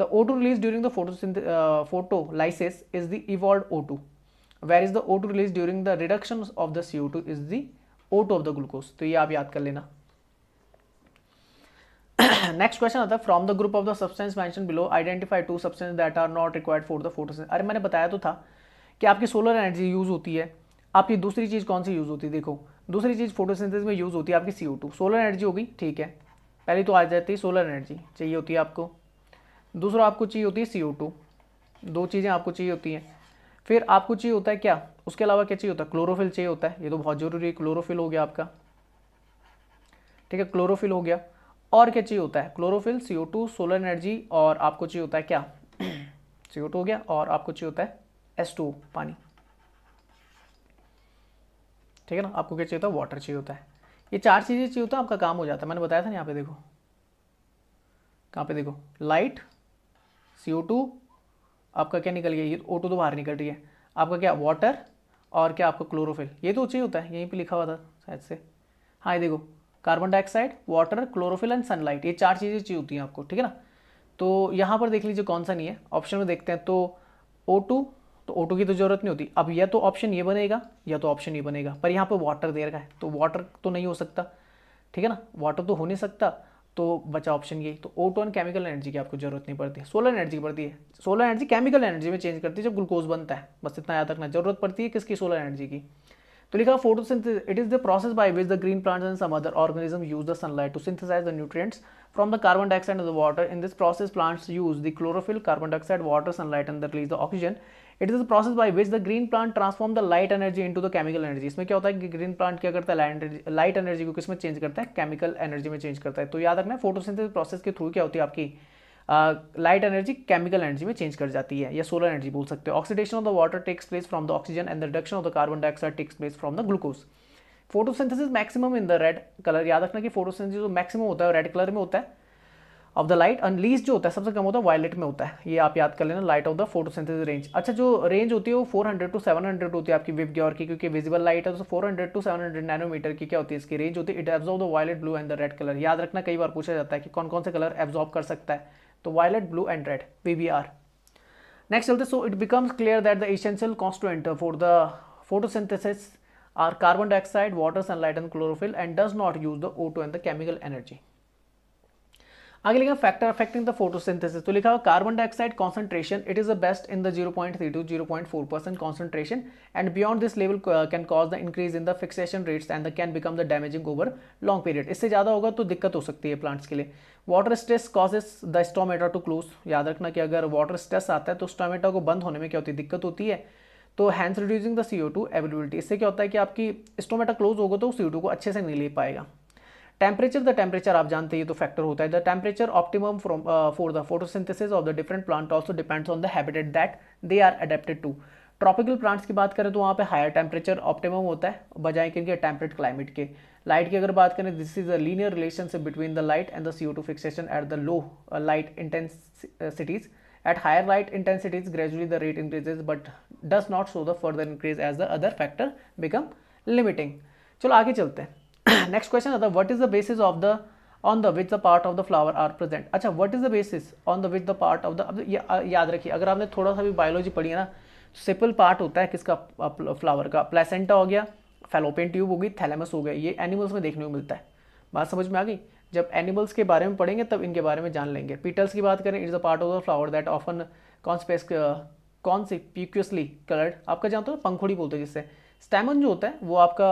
the O two release during the photo photolysis is the evolve O two where is the O2 released during the reduction of the CO2 is the O2 of the glucose तो ये आप याद कर लेना next <coughs> question आता है from the group of the substance mention below identify two substance that are not required for the photosynthesis अरे मैंने बताया तो था कि आपकी सोलर एनर्जी यूज होती है आपकी दूसरी चीज़ कौन सी यूज़ होती है देखो दूसरी चीज़ फोटोसिंथेसिस में यूज़ होती है आपकी सी सोलर एनर्जी होगी ठीक है पहली तो आ जाती है सोलर एनर्जी चाहिए होती है आपको दूसरा आपको चाहिए होती है सी दो चीज़ें आपको चाहिए होती हैं फिर आपको चाहिए होता है क्या उसके अलावा क्या चाहिए होता है क्लोरोफिल चाहिए होता है ये तो बहुत ज़रूरी है क्लोरोफिल हो गया आपका ठीक है क्लोरोफिल हो गया और क्या चाहिए होता है क्लोरोफिल CO2 सोलर एनर्जी और आपको चाहिए होता है क्या CO2 <clears throat> हो गया और आपको चाहिए होता है S2 पानी ठीक है ना आपको क्या चाहिए होता है वाटर चाहिए होता है ये चार चीज़ें चाहिए होता है आपका काम हो जाता है मैंने बताया था ना यहाँ पे देखो कहाँ पे देखो लाइट सीओ टू आपका क्या निकल गया ये ओ टू तो बाहर निकल रही है आपका क्या वाटर और क्या आपका क्लोरोफिल ये तो चाहिए होता है यहीं पर लिखा हुआ था शायद से हाँ ये देखो carbon dioxide water chlorophyll and sunlight ये चार चीज़ें चाहिए होती हैं आपको ठीक है ना तो यहाँ पर देख लीजिए कौन सा नहीं है ऑप्शन में देखते हैं तो ओ तो ओ की तो ज़रूरत नहीं होती अब या तो ऑप्शन ये बनेगा या तो ऑप्शन ये बनेगा पर यहाँ पर वाटर दे रखा है तो वाटर तो नहीं हो सकता ठीक है ना वाटर तो हो नहीं सकता तो बचा ऑप्शन ये तो ओटोन केमिकल एनर्जी की आपको जरूरत नहीं पड़ती है सोलर एनर्जी की पड़ती है सोलर एनर्जी केमिकल एनर्जी में चेंज करती है जब ग्लूकोज बनता है बस इतना याद रखना जरूरत पड़ती है किसकी सोलर एनर्जी की तो लिखा photosynthesis it is the process by which the green plants and some other organism use the sunlight to synthesize the nutrients from the carbon dioxide and the water in this process plants use the chlorophyll carbon dioxide water sunlight and the release the oxygen it is the process by which the green plant transform the light energy into the chemical energy इसमें क्या होता है कि green plant क्या करता है light energy को किस में चेंज करता है केमिकल एनर्जी में चेंज करता है तो याद रखना फोटोसिंथेसिस प्रोसेस के थ्रू क्या होती है आपकी लाइट एनर्जी केमिकल एनर्जी में चेंज कर जाती है या सोलर एनर्जी बोल सकते हो oxidation of the water takes place from the oxygen and the reduction of the carbon dioxide takes place from the glucose photosynthesis maximum in the red colour याद रखना कि फोटोसिंथेसिस जो मैक्सिमम होता है red colour में होता है of the light unleash जो होता है सबसे कम होता है वायलेट में होता है ये आप याद कर लेना light of the photosynthesis range अच्छा जो रेंज होती है वो 400 टू 700 होती है आपकी विप ग्योर की क्योंकि विजिबल लाइट है तो 400 टू 700 नैनोमीटर की क्या होती है इसकी रेंज होती है it absorb the violet blue and the red colour याद रखना कई बार पूछा जाता है कि कौन कौन से कलर एब्जॉर्व कर सकता है तो violet blue and red we next चलते so it becomes clear that the essential constituent for the photosynthesis are carbon dioxide water sunlight and chlorophyll and does not use the O2 and the chemical energy आगे लिखा factor affecting the photosynthesis तो लिखा हुआ carbon dioxide concentration it is the best in the 0.3 to 0.4 percent concentration and beyond this level can cause the increase in the fixation rates and the can become the damaging over long period इससे ज़्यादा होगा तो दिक्कत हो सकती है plants के लिए water stress causes the stomata to close याद रखना कि अगर वाटर स्ट्रेस आता है तो स्टोमेटा को बंद होने में क्या होती है दिक्कत होती है तो hands reducing the C O two availability इससे क्या होता है कि आपकी स्टोमेटा क्लोज होगा तो सी ओ टू को अच्छे से नहीं ले पाएगा टेम्परेचर द टेम्परेचर आप जानते हैं तो फैक्टर होता है the temperature optimum from for the photosynthesis of the different plant also depends on the habitat that they are adapted to tropical plants की बात करें तो वहाँ पे हायर टेम्परेचर ऑप्टिमम होता है बजाय क्योंकि टेम्परेट क्लाइमेट के लाइट की अगर बात करें this is a linear relationship between the light and the C two fixation at the low light intensities at higher light intensities gradually the rate increases but does not so the further increase as the other factor become limiting चलो आगे चलते हैं next question आता what is the basis of the on the which the part of the flower are present अच्छा what is the basis on the which the part of the अब याद रखिए अगर आपने थोड़ा सा भी बायोलॉजी पढ़ी है ना सिपल तो पार्ट होता है किसका फ्लावर का प्लेसेंटा हो गया फेलोपियन ट्यूब हो गई थैलेमस हो गया ये एनिमल्स में देखने को मिलता है बात समझ में आ गई जब एनिमल्स के बारे में पढ़ेंगे तब इनके बारे में जान लेंगे पीटल्स की बात करें it's the part of the flower that often conspicuous कौन सी प्यूक्यूसली कलर्ड आपका जानते हो पंखुड़ी बोलते हैं जिससे स्टैमन जो होता है वो आपका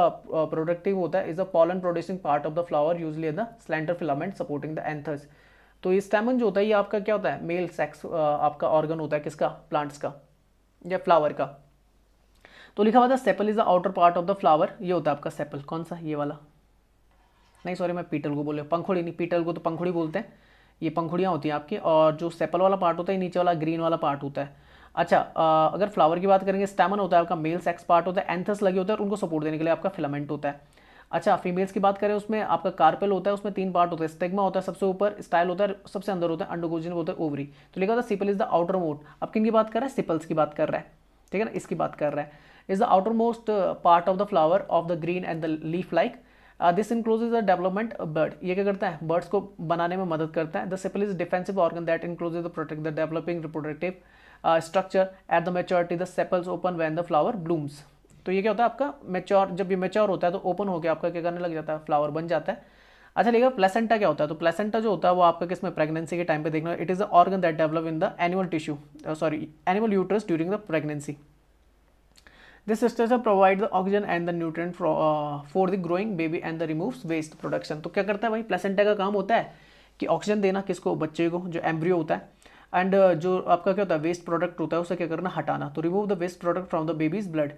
प्रोडक्टिव होता है is a pollen producing part of the flower usually the slender filament supporting the anthers तो ये स्टैमन जो होता है ये आपका क्या होता है मेल सेक्स आपका ऑर्गन होता है किसका प्लांट्स का या फ्लावर का तो लिखा हुआ था sepal is the outer part of the flower ये होता है आपका सेपल कौन सा ये वाला नहीं सॉरी मैं पीटल को बोले पंखुड़ी नहीं पीटल को तो पंखुड़ी बोलते हैं ये पंखुड़ियाँ होती हैं आपकी और जो सेपल वाला पार्ट होता है नीचे वाला ग्रीन वाला पार्ट होता है अच्छा आ, अगर फ्लावर की बात करेंगे स्टेमन होता है आपका मेल सेक्स पार्ट होता है एंथस लगे होते हैं और उनको सपोर्ट देने के लिए आपका फिलामेंट होता है अच्छा फीमेल्स की बात करें उसमें आपका कार्पेल होता है उसमें तीन पार्ट होता है स्टेगमा होता है सबसे ऊपर स्टाइल होता है सबसे अंदर होता है अंडोगोजिन होता है ओवरी तो लिखा होता है sepal is the outer mode अब किन की बात कर रहे हैं सिपल्स की बात कर रहा है ठीक है ना इसकी बात कर रहा है is the outermost part of the flower of the green and the leaf like this enclose the development bud ये क्या करता है बर्ड्स को बनाने में मदद करता है the sepal is defensive organ that enclose the protect the developing reproductive structure at the maturity the sepals open when the flower blooms तो ये क्या होता है आपका मेच्योर जब ये मेच्योर होता है तो ओपन होकर आपका क्या करने लग जाता है फ्लावर बन जाता है अच्छा लेकिन प्लेसेंटा क्या होता है तो प्लेसेंटा जो होता है वो आपका किस में प्रेगनेंसी के टाइम पे देखना it is the organ that develop in the animal tissue sorry animal uterus during the pregnancy this sisters provide the oxygen and the nutrient for the growing baby and the removes waste production तो क्या करता है भाई placenta का काम होता है कि ऑक्सीजन देना किसको बच्चे को जो एम्ब्रियो होता है एंड uh, जो आपका क्या होता है वेस्ट प्रोडक्ट होता है उसे क्या करना हटाना तो remove the waste product from the baby's blood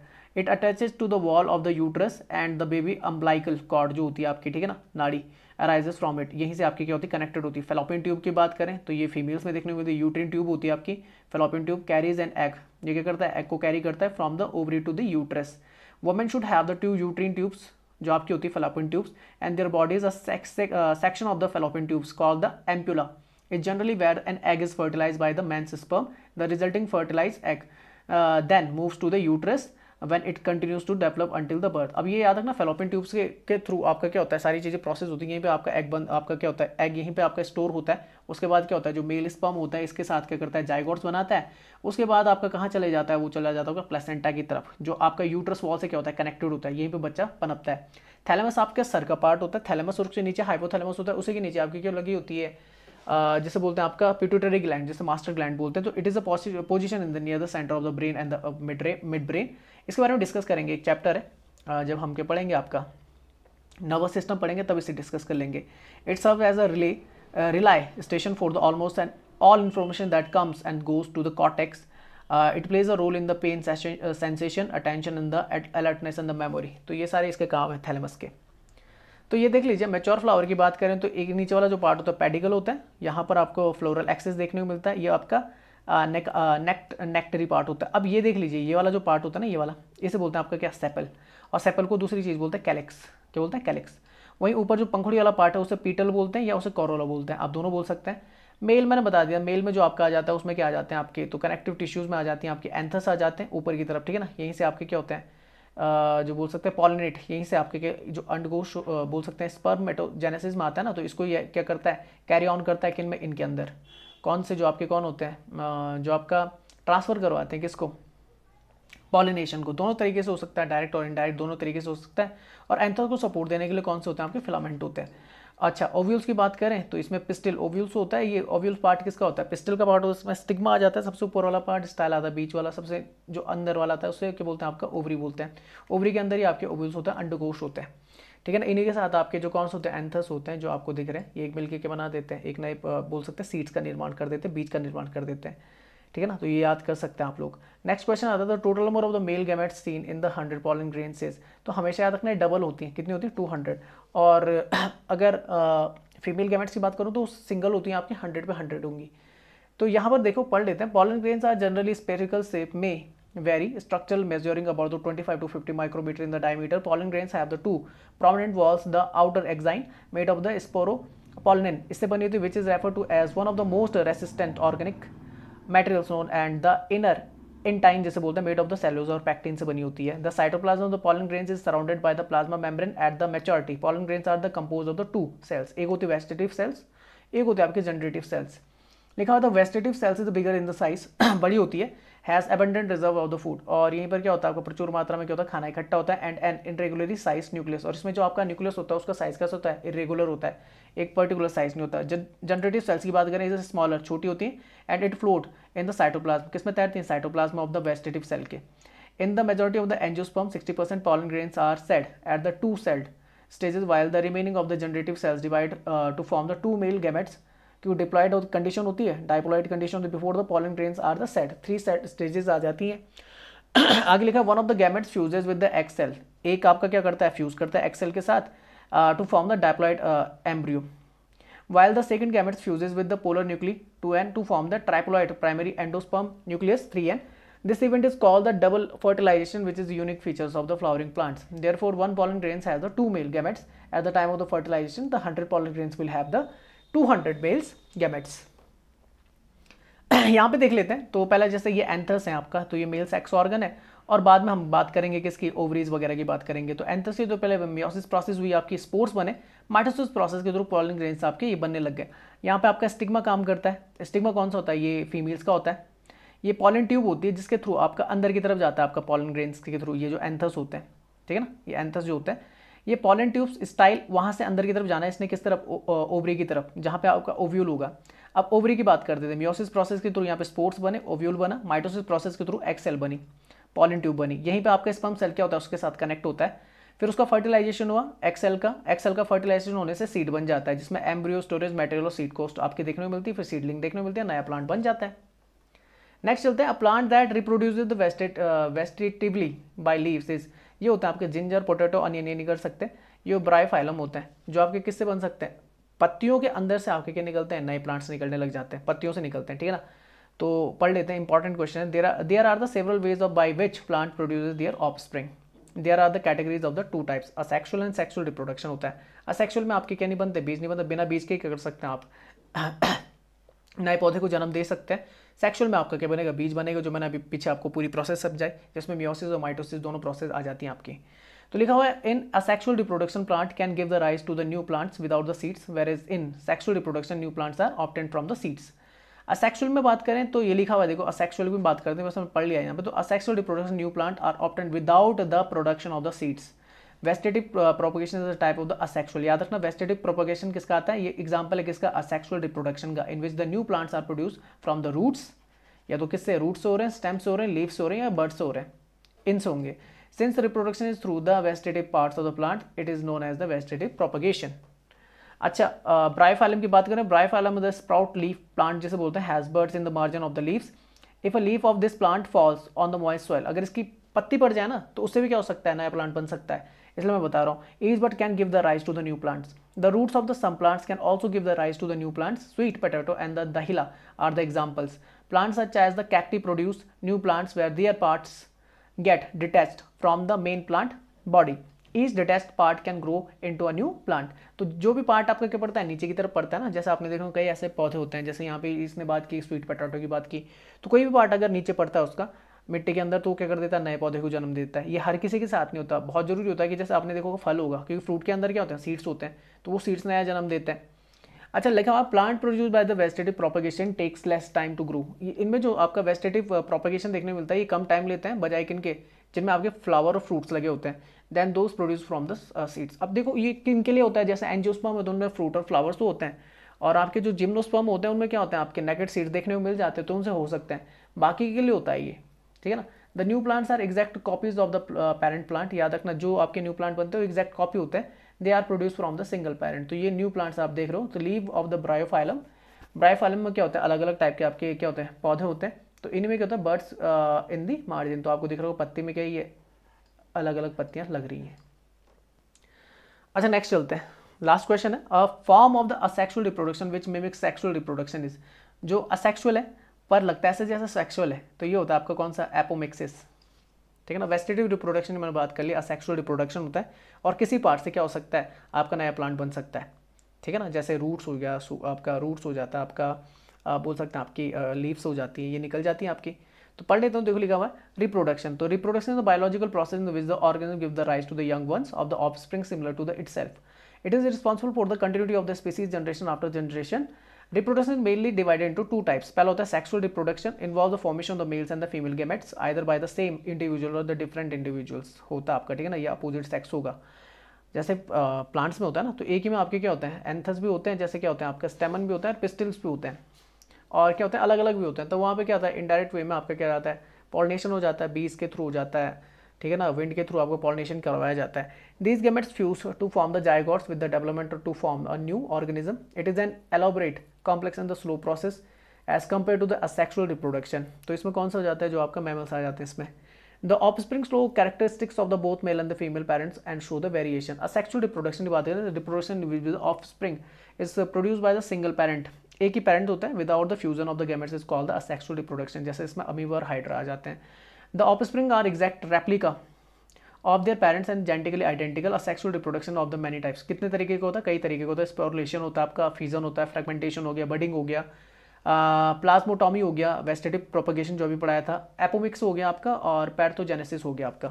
it attaches to the wall of the uterus and the baby umbilical cord जो होती है आपकी ठीक है ना नाड़ी अराइजेस फ्रॉम इट यहीं से आपकी क्या होती है कनेक्टेड होती है फेलोपिन ट्यूब की बात करें तो ये फीमेल्स में देखने को मिलती है यूट्रिन ट्यूब होती है आपकी fallopian tube carries an egg ये क्या करता है एग को कैरी करता है from the ovary to the uterus women should have the tube uterine tubes जो आपकी होती है fallopian tubes and their body is a section of the fallopian tubes call the ampulla is generally where an egg is fertilized by the man's sperm. The resulting fertilized egg uh, then moves to the uterus it continues to develop until the birth अब ये याद रखना fallopian tubes के के थ्रू आपका क्या होता है सारी चीज़ें प्रोसेस होती है यहीं पर आपका एग बन आपका क्या होता है एग यहीं पर आपका स्टोर होता है उसके बाद क्या होता है जो मेल स्पर्म होता है इसके साथ क्या करता है जायगोर्स बनाता है उसके बाद आपका कहाँ चले जाता है वो चला जाता होगा प्लेसेंटा की तरफ जो आपका यूट्रस वॉल से क्या होता है कनेक्टेड होता है यहीं पर बच्चा पनपता है थैलेमस आपके सर का पार्ट होता है थैलेमस और उसके नीचे हाइपोथैलेमस होता है उसी के नीचे आपकी क्यों लगी होती है जैसे बोलते हैं आपका पिट्यूटरी ग्लैंड जैसे मास्टर ग्लैंड बोलते हैं तो it is a position in the near the center of the brain and the mid brain इसके बारे में डिस्कस करेंगे एक चैप्टर है जब हम के पढ़ेंगे आपका नर्वस सिस्टम पढ़ेंगे तब इसे डिस्कस कर लेंगे it's serve as a relay relay station for the almost and all information that comes and goes to the cortex it plays a role in the pain sensation attention in the alertness in the memory तो ये सारे इसके काम है thalamus के तो ये देख लीजिए मेच्योर फ्लावर की बात करें तो एक नीचे वाला जो पार्ट होता है पेडिकल होता है यहाँ पर आपको फ्लोरल एक्सेस देखने को मिलता है ये आपका नेक नेक्ट नेक्टरी पार्ट होता है अब ये देख लीजिए ये वाला जो पार्ट होता है ना ये वाला इसे बोलते हैं आपका क्या सेपल और सेपल को दूसरी चीज़ बोलते हैं कैलेक्स क्या बोलते हैं कैलेक्स वहीं ऊपर जो पंखुड़ी वाला पार्ट है उसे पीटल बोलते हैं या उसे कॉरोला बोलते हैं आप दोनों बोल सकते हैं मेल मैंने बता दिया मेल में जो आपका आ जाता है उसमें क्या आ जाते हैं आपके तो कनेक्टिव टिश्यूज़ में आ जाती हैं आपके एंथस आ जाते हैं ऊपर की तरफ ठीक है ना यहीं से आपके क्या होते हैं जो बोल सकते हैं पॉलिनेट यहीं से आपके के जो अंडगोश बोल सकते हैं मेटोजेनेसिस में आता है ना तो इसको ये क्या करता है कैरी ऑन करता है किन में इनके अंदर कौन से जो आपके कौन होते हैं जो आपका ट्रांसफ़र करवाते हैं किसको पॉलिनेशन को दोनों तरीके से हो सकता है डायरेक्ट और इनडायरेक्ट दोनों तरीके से हो सकता है और एंथर को सपोर्ट देने के लिए कौन से होते हैं आपके फिलामेंट होते हैं अच्छा ओव्यूल्स की बात करें तो इसमें पिस्टल ओव्यूल्स होता है ये ओव्यूल्स पार्ट किसका होता है पिस्टल का पार्ट उसमें स्टिग्मा आ जाता है सबसे ऊपर वाला पार्ट स्टाइल आता है बीच वाला सबसे जो अंदर वाला था है उसे क्या बोलते हैं आपका ओवरी बोलते हैं ओवरी के अंदर ही आपके ओव्यूल्स होते हैं अंडकोश होते हैं ठीक है ना इन्हीं के साथ आपके जो कौन से होते हैं एंथस होते हैं जो आपको दिख रहे हैं ये एक मिलकर के बना देते हैं एक नए बोल सकते हैं सीट्स का निर्माण कर देते हैं बीच का निर्माण कर देते हैं ठीक है ना तो ये याद कर सकते हैं आप लोग नेक्स्ट क्वेश्चन आता था total number of the male gametes seen in the hundred pollen grains तो हमेशा याद रखना है डबल होती हैं कितनी होती है टू हंड्रेड और <clears throat> अगर फीमेल गैमेट्स की बात करूँ तो सिंगल होती हैं आपकी हंड्रेड पे हंड्रेड होंगी तो यहाँ पर देखो पढ़ लेते हैं pollen grains are generally spherical shape में very structural measuring about the twenty five to fifty micrometer in the diameter pollen grains है two prominent walls the outer exine made of the sporopollenin इससे बनी होती है which is refer to as one of the most resistant organic materials known and the inner intine जैसे बोलते हैं made of the सेलोज और pectin से बनी होती है the cytoplasm of the pollen grain is surrounded by the plasma membrane at the maturity pollen grain are the compose of the two cells एक होती है वेस्टेटिव सेल्स एक होती है आपके जनरेटिव सेल्स लिखा होता है vegetative cells is bigger in the size बड़ी होती है has abundant reserve of the food और यहीं पर क्या होता है आपको प्रचुर मात्रा में क्या होता है खाना इकट्ठा होता है and an irregularly size nucleus और इसमें जो आपका न्यूक्लियस होता है उसका साइज कैसा होता है इरेगुलर होता है एक पर्टिकुलर साइज नहीं होता जनरेटिव सेल्स की बात करें इसे स्मॉलर छोटी होती है and it float in the cytoplasm किसमें तैरती है cytoplasm of the vegetative cell के in the majority of the angiosperm 60% percent pollen grains are shed at the two celled stages while the remaining of the generative cells divide to form the two male gametes कि diploid condition होती है diploid condition before the pollen grain are the shed three celled stages आ जाती हैं <clears throat> आगे लिखा one of the gametes fuses with the egg cell एक आपका क्या करता है फ्यूज करता है एक्सेल के साथ to form the diploid embryo while the second gametes fuses with the polar nuclei two n to form the triploid primary endosperm nucleus three n this event is call the double fertilization which is unique features of the flowering plants therefore one pollen grain has the two male gametes at the time of the fertilization the hundred pollen grain will have the hundred males gametes यहां पे देख लेते हैं तो पहला जैसे ये anthers है आपका तो ये मेल सेक्स ऑर्गन है और बाद में हम बात करेंगे कि इसकी ओवरीज वगैरह की बात करेंगे तो एंथस की तो पहले मियोसिस प्रोसेस हुई आपकी स्पोर्ट्स बने माइटोसिस प्रोसेस के थ्रू पॉलिंग ग्रेन्स आपके ये बनने लग गए यहाँ पे आपका स्टिग्मा काम करता है स्टिग्मा कौन सा होता है ये फीमेल्स का होता है ये पॉलन ट्यूब होती है जिसके थ्रू आपका अंदर की तरफ जाता है आपका पॉलन ग्रेन्स के थ्रू ये जो एंथस होते हैं ठीक है ना ये एंथस जो होते हैं ये पॉलन ट्यूब्स स्टाइल वहाँ से अंदर की तरफ जाना है इसने किस तरफ ओवरी की तरफ जहाँ पे आपका ओव्यूल होगा अब ओवरी की बात करते हैं म्योसिस प्रोसेस के थ्रू यहाँ पे स्पोर्ट्स बने ओव्यूल बना माइटोसिस प्रोसेस के थ्रू एक्सेल बनी पॉलन ट्यूब बनी यहीं पर आपका स्पम सेल क्या होता है उसके साथ कनेक्ट होता है फिर उसका फर्टिलाइजेशन हुआ एक्सेल का एक्सेल का फर्टिलाइजेशन होने से सीड बन जाता है जिसमें एम्ब्रियो स्टोरेज मटेरियल और सीड कोस्ट आपके देखने को मिलती है फिर सीडलिंग देखने को मिलती है नया प्लांट बन जाता है नेक्स्ट चलते हैं a plant that reproduce the vegetatively by leaves is ये होता है आपके जिंजर पोटेटो अनियन ये निकल सकते हैं ये फाइलम होते हैं जो आपके किससे बन सकते हैं पत्तियों के अंदर से आपके क्या निकलते हैं नए प्लांट्स निकलने लग जाते हैं पत्तियों से निकलते हैं ठीक है ना तो पढ़ लेते हैं इंपॉर्टेंट क्वेश्चन है there there are the several ways of by which plant produce their offspring there are the categories of the two types asexual and sexual reproduction होता है असेक्सुअल में आपके क्या नहीं बनते बीज नहीं बनते बिना बीज के क्या कर सकते हैं आप <coughs> नए पौधे को जन्म दे सकते हैं सेक्शुअल में आपका क्या बनेगा बीज बनेगा जो मैंने अभी पीछे आपको पूरी प्रोसेस समझाई जिसमें मियोसिस और माइटोसिस दोनों प्रोसेस आ जाती हैं आपकी तो लिखा हुआ है in sexual reproduction plant can give the rise to the new plants without the seeds whereas in sexual reproduction new plants are obtained from the seeds asexual में बात करें तो ये लिखा हुआ है देखो असेक्सुअल में बात करते हैं वैसे मैं पढ़ लिया यहाँ पर तो asexual reproduction new plant are obtained without the production of the seeds vegetative propagation is type of the asexual याद रखना वेस्टेटिव प्रोपोगेशन किसका आता है ये एग्जाम्पल है किसका असेक्सुअल रिप्रोडक्शन का in which the new plants are produce from the roots या तो किससे रूट हो रहे हैं स्टेम्स हो रहे हैं लीव्स हो रहे हैं या बर्ड्स हो रहे हैं इनसे होंगे since reproduction is through the vegetative parts of the plant it is known as the vegetative propagation अच्छा ब्राइफाइलम की बात करें bryophyllum the sprout leaf plant जिसे बोलते हैं buds in the margin of the leaves if a leaf of this plant falls on the moist soil अगर इसकी पत्ती पड़ जाए ना तो उससे भी क्या हो सकता है नया प्लांट बन सकता है इसलिए मैं बता रहा हूँ is but can give the rise to the new plants the roots of the some plants can also give the rise to the new plants sweet potato and the dahlia are the examples plants such as the cacti produce new plants where their parts get detached from the main plant body each detached part can grow into a new plant तो जो भी part आपका क्या पड़ता है नीचे की तरफ पड़ता है ना जैसे आपने देखा कई ऐसे पौधे होते हैं जैसे यहाँ पे इसने बात की स्वीट पटाटो की बात की तो कोई भी पार्ट अगर नीचे पड़ता है उसका मिट्टी के अंदर तो क्या कर देता है नए पौधे को जन्म देता है ये हर किसी के साथ नहीं होता बहुत ज़रूरी होता है कि जैसे आपने देखो फल होगा क्योंकि फ्रूट के अंदर क्या होते हैं सीड्स होते हैं तो वो सीड्स नया जन्म देते हैं अच्छा लेकिन आप plant produce by the vegetative propagation takes less time to grow इनमें जो आपका वेस्टेटिव प्रोपोगेशन uh, देखने को मिलता है ये कम टाइम लेते हैं बजाय किन के जिनमें आपके फ्लावर और फ्रूट्स लगे होते हैं than those produce from the seeds अब देखो ये किन के लिए होता है जैसे एनजियोस्पर्म होते हैं उनमें फ्रूट और फ्लावर्स तो होते हैं और आपके जो जिम्नोस्पर्म होते हैं उनमें क्या होते हैं आपके नेकेट सीड्स देखने को मिल जाते हैं तो उनसे हो सकते हैं बाकी के लिए होता है ये ठीक है ना the new plants are exact copies of the parent plant याद रखना जो आपके न्यू प्लांट बनते हो एग्जैक्ट कॉपी होते हैं they are produce from the single parent तो ये न्यू प्लांट्स आप देख रहे हो तो leaf of the bryophyllum bryophyllum में क्या होता है अलग अलग टाइप के आपके क्या होते हैं पौधे होते हैं तो इनमें क्या होता है बर्ड्स इन दी मार्जिन तो आपको दिख रहा होगा पत्ती में क्या ये अलग अलग पत्तियां लग रही हैं अच्छा नेक्स्ट चलते हैं लास्ट क्वेश्चन है form of the asexual reproduction which mimic sexual reproduction is जो असेक्सुअल है पर ऐसे जैसा सेक्सुअल है तो ये होता है आपका कौन सा एपोमिक्सिस ठीक है ना वेस्टेटिव रिप्रोडक्शन मैंने बात कर ली असेक्सुअल रिप्रोडक्शन होता है और किसी पार्ट से क्या हो सकता है आपका नया प्लांट बन सकता है ठीक है ना जैसे रूट्स हो गया आपका रूट्स हो जाता है आपका आप बोल सकते हैं आपकी लीव्स हो जाती हैं ये निकल जाती हैं आपकी तो पढ़ लेते हैं देखो लिखा हुआ है रिप्रोडक्शन तो reproduction is the biological process in which the organism give the rise to the young ones of the offspring similar to the itself it is responsible for the continuity of the species generation after generation reproduction mainly divided into two types पहला होता है sexual reproduction involve the formation of the males and the female gametes either by the same individual or the different individuals होता है आपका ठीक है ना ये अपोजिट सेक्स होगा जैसे प्लांट्स में होता है ना तो एक ही में आपके क्या होते हैं एंथस भी होते हैं जैसे क्या होते हैं आपका स्टेमन भी होता है पिस्टल्स भी होते हैं और क्या होते हैं अलग अलग भी होते हैं तो वहाँ पर क्या होता है इंडायरेक्ट वे में आपका क्या रहता है पॉलिनेशन हो जाता है बीज के थ्रू हो जाता है ठीक है ना विंड के थ्रू आपको पॉलिनेशन करवाया जाता है these gametes fuse to form the zygotes with the development to form a new organism it is an elaborate complex and the slow process as compare to the asexual reproduction तो इसमें कौन सा हो जाता है जो आपका मेमल्स आ जाते हैं इसमें the offspring slow characteristics of the both male and the female parents and show the variation asexual reproduction की बात करें reproduction offspring is produce by the single parent एक ही पेरेंट होता है without the fusion of the gametes is called the asexual reproduction जैसे इसमें amoeba hydra आ जाते हैं the offspring are exact replica of their parents and genetically identical और sexual reproduction of the many types कितने तरीके का होता है कई तरीके का होता है स्पोरुलेशन होता है आपका फीजन होता है फ्रेगमेंटेशन हो गया बडिंग हो गया प्लाज्मोटॉमी हो गया वेस्टेटिव प्रोपोगेशन जो भी पढ़ाया था एपोमिक्स हो गया आपका और पैर्थोजेनेसिस हो गया आपका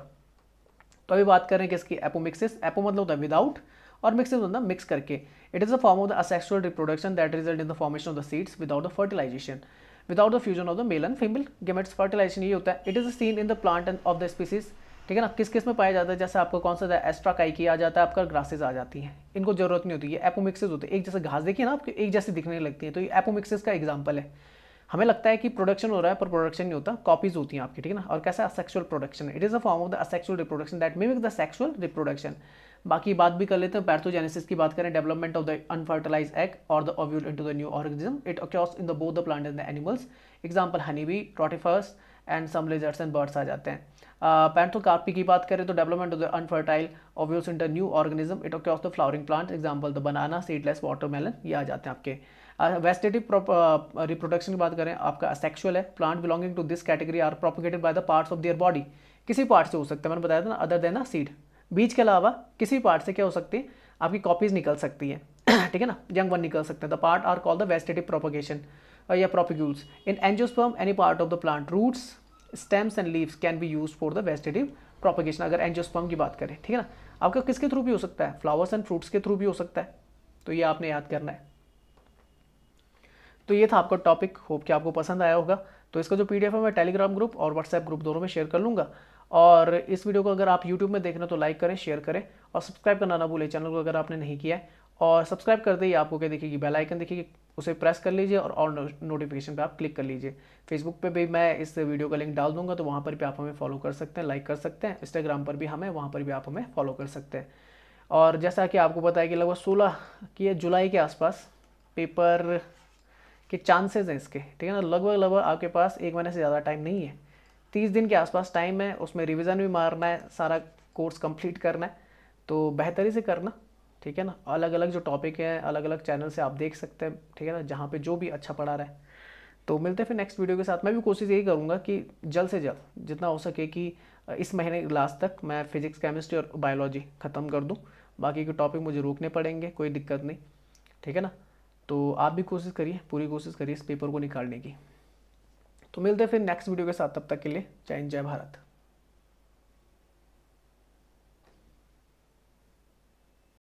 तो अभी बात कर रहे हैं किसकी एपोमिक्सिस एपो मतलब होता है विदाउट और मिक्सिस मतलब होता है मिक्स करके it is a form of the asexual reproduction that result in the formation of the seeds without the fertilization without the fusion of the male and female gametes fertilization ये होता है it is seen in the plant and of the species ठीक है ना किस किस में पाया जाता है जैसे आपका कौन सा एस्ट्रा काइकी आ जाता है आपका ग्रासेस आ जाती है इनको जरूरत नहीं होती है एपोमिक्सिस होते हैं एक जैसे घास देखिए ना आपको एक जैसे दिखने लगती है तो ये एपोमिक्सिस का एग्जाम्पल है हमें लगता है कि प्रोडक्शन हो रहा है पर प्रोडक्शन नहीं होता कॉपीज होती हैं आपकी ठीक है ना और कैसा asexual production it is a form of the asexual reproduction that mean the sexual reproduction बाकी बात भी कर लेते हैं पैर्थोजेनेसिस की बात करें development of the unfertilized egg और the ovule into the new organism it across in the both the plant and the animals example be rotifers and some lizards and birds आ जाते हैं पैंथोकार्पी की बात करें तो development of the unfertile ovules in the new organism it across the flowering plant example the banana seedless watermelon ये आ जाते हैं आपके वेस्टेटिव रिप्रोडक्शन की बात करें आपका सेक्शुअल है plant belonging to this category are propagated by the parts of their body किसी पार्ट से हो सकता है मैंने बताया था ना अदर देन अ सीड बीच के अलावा किसी पार्ट से क्या हो सकती है आपकी कॉपीज़ निकल सकती है <clears throat> ठीक है ना यंग वन निकल सकते हैं the part are call the vegetative propagation या propagules in angiosperm any part of the plant roots stems and leaves can be use for the vegetative propagation अगर एनजियोस्पर्म की बात करें ठीक है ना आपका किसके थ्रू भी हो सकता है फ्लावर्स एंड फ्रूट्स के थ्रू भी हो सकता है तो ये आपने याद करना है तो ये था आपका टॉपिक होप कि आपको पसंद आया होगा तो इसका जो पीडीएफ है मैं टेलीग्राम ग्रुप और व्हाट्सएप ग्रुप दोनों में शेयर कर लूंगा और इस वीडियो को अगर आप यूट्यूब में देख रहे हो तो लाइक करें शेयर करें और सब्सक्राइब करना ना भूलें चैनल को अगर आपने नहीं किया है और सब्सक्राइब करते ही आपको क्या देखेगी बेल आइकन देखेगी उसे प्रेस कर लीजिए और ऑल नोटिफिकेशन पे आप क्लिक कर लीजिए फेसबुक पे भी मैं इस वीडियो का लिंक डाल दूंगा तो वहाँ पर भी आप हमें फॉलो कर सकते हैं लाइक कर सकते हैं इंस्टाग्राम पर भी हमें वहाँ पर भी आप हमें फॉलो कर सकते हैं और जैसा कि आपको पता है कि लगभग सोलह की जुलाई के आसपास पेपर के चांसेज हैं इसके ठीक है ना लगभग लगभग आपके पास एक महीने से ज़्यादा टाइम नहीं है तीस दिन के आसपास टाइम है उसमें रिविज़न भी मारना है सारा कोर्स कंप्लीट करना है तो बेहतरी से करना ठीक है ना अलग अलग जो टॉपिक है अलग अलग चैनल से आप देख सकते हैं ठीक है ना जहाँ पे जो भी अच्छा पढ़ा रहा है तो मिलते हैं फिर नेक्स्ट वीडियो के साथ मैं भी कोशिश यही करूँगा कि जल्द से जल्द जितना हो सके कि इस महीने लास्ट तक मैं फिजिक्स केमिस्ट्री और बायोलॉजी ख़त्म कर दूँ बाकी के टॉपिक मुझे रोकने पड़ेंगे कोई दिक्कत नहीं ठीक है ना तो आप भी कोशिश करिए पूरी कोशिश करिए इस पेपर को निकालने की तो मिलते हैं फिर नेक्स्ट वीडियो के साथ तब तक के लिए जय हिंद जय भारत